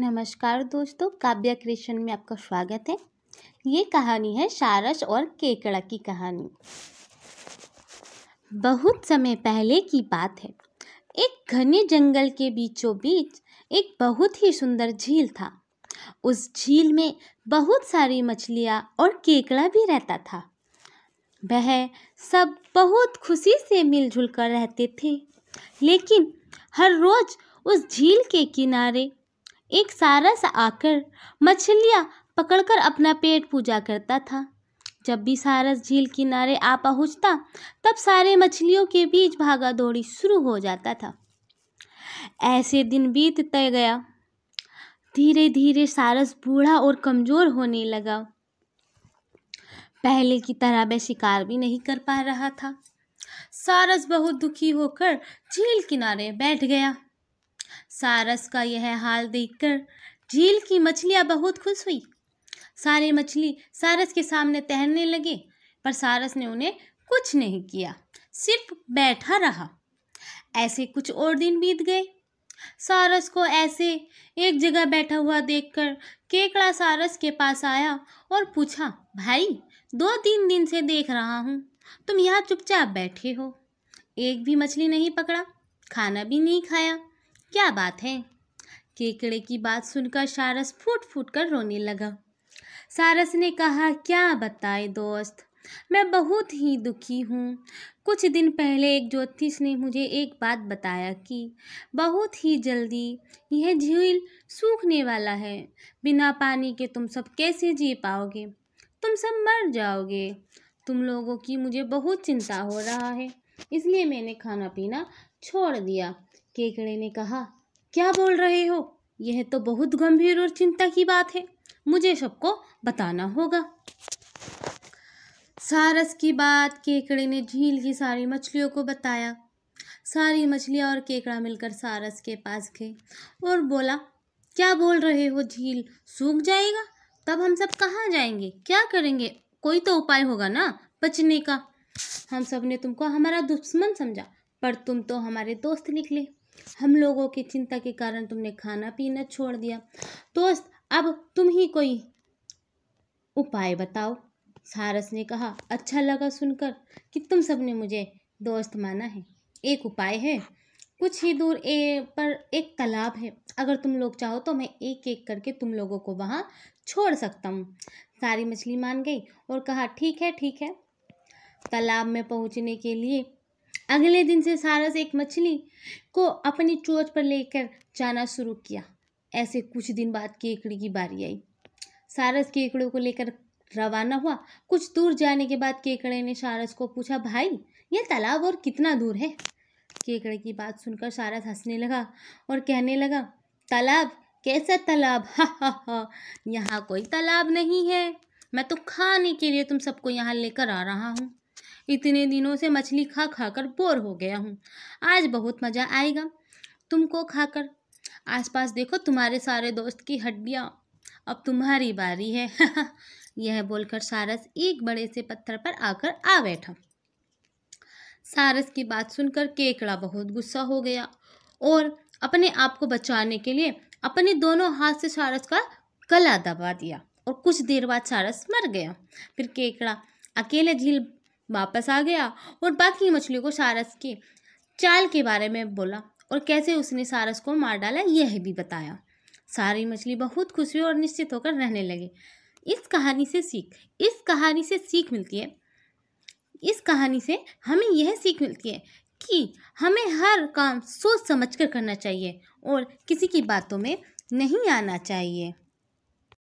नमस्कार दोस्तों काव्या क्रिएशन में आपका स्वागत है ये कहानी है सारस और केकड़ा की कहानी बहुत समय पहले की बात है एक घने जंगल के बीचों बीच एक बहुत ही सुंदर झील था उस झील में बहुत सारी मछलियाँ और केकड़ा भी रहता था वह सब बहुत खुशी से मिलजुल कर रहते थे लेकिन हर रोज़ उस झील के किनारे एक सारस आकर मछलियाँ पकड़कर अपना पेट पूजा करता था जब भी सारस झील किनारे आ पहुँचता तब सारे मछलियों के बीच भागा दौड़ी शुरू हो जाता था ऐसे दिन बीतते गया धीरे धीरे सारस बूढ़ा और कमज़ोर होने लगा पहले की तरह वह शिकार भी नहीं कर पा रहा था सारस बहुत दुखी होकर झील किनारे बैठ गया सारस का यह हाल देखकर झील की मछलियाँ बहुत खुश हुई सारे मछली सारस के सामने तैरने लगे पर सारस ने उन्हें कुछ नहीं किया सिर्फ बैठा रहा ऐसे कुछ और दिन बीत गए सारस को ऐसे एक जगह बैठा हुआ देखकर केकड़ा सारस के पास आया और पूछा भाई दो तीन दिन से देख रहा हूँ तुम यहाँ चुपचाप बैठे हो एक भी मछली नहीं पकड़ा खाना भी नहीं खाया क्या बात है केकड़े की बात सुनकर सारस फूट फूट कर रोने लगा सारस ने कहा क्या बताए दोस्त मैं बहुत ही दुखी हूँ कुछ दिन पहले एक ज्योतिष ने मुझे एक बात बताया कि बहुत ही जल्दी यह झील सूखने वाला है बिना पानी के तुम सब कैसे जी पाओगे तुम सब मर जाओगे तुम लोगों की मुझे बहुत चिंता हो रहा है इसलिए मैंने खाना पीना छोड़ दिया केकड़े ने कहा क्या बोल रहे हो यह तो बहुत गंभीर और चिंता की बात है मुझे सबको बताना होगा सारस की बात केकड़े ने झील की सारी मछलियों को बताया सारी मछलियाँ और केकड़ा मिलकर सारस के पास गए और बोला क्या बोल रहे हो झील सूख जाएगा तब हम सब कहाँ जाएंगे क्या करेंगे कोई तो उपाय होगा ना बचने का हम सब ने तुमको हमारा दुश्मन समझा पर तुम तो हमारे दोस्त निकले हम लोगों की चिंता के कारण तुमने खाना पीना छोड़ दिया दोस्त अब तुम ही कोई उपाय बताओ सारस ने कहा अच्छा लगा सुनकर कि तुम सबने मुझे दोस्त माना है एक उपाय है कुछ ही दूर ए पर एक तालाब है अगर तुम लोग चाहो तो मैं एक एक करके तुम लोगों को वहाँ छोड़ सकता हूँ सारी मछली मान गई और कहा ठीक है ठीक है तालाब में पहुँचने के लिए अगले दिन से सारस एक मछली को अपनी चोच पर लेकर जाना शुरू किया ऐसे कुछ दिन बाद केकड़ी की बारी आई सारस केकड़ों को लेकर रवाना हुआ कुछ दूर जाने के बाद केकड़े ने सारस को पूछा भाई यह तालाब और कितना दूर है केकड़े की बात सुनकर सारस हंसने लगा और कहने लगा तालाब कैसा तालाब हा हा हा यहाँ कोई तालाब नहीं है मैं तो खाने के लिए तुम सबको यहाँ लेकर आ रहा हूँ इतने दिनों से मछली खा खा कर बोर हो गया हूँ आज बहुत मज़ा आएगा तुमको खाकर आसपास देखो तुम्हारे सारे दोस्त की हड्डियाँ अब तुम्हारी बारी है यह बोलकर सारस एक बड़े से पत्थर पर आकर आ बैठा सारस की बात सुनकर केकड़ा बहुत गुस्सा हो गया और अपने आप को बचाने के लिए अपने दोनों हाथ से सारस का गला दबा दिया और कुछ देर बाद सारस मर गया फिर केकड़ा अकेले झील वापस आ गया और बाकी मछलियों को सारस के चाल के बारे में बोला और कैसे उसने सारस को मार डाला यह भी बताया सारी मछली बहुत खुश हुई और निश्चित होकर रहने लगे इस कहानी से सीख इस कहानी से सीख मिलती है इस कहानी से हमें यह सीख मिलती है कि हमें हर काम सोच समझ कर करना चाहिए और किसी की बातों में नहीं आना चाहिए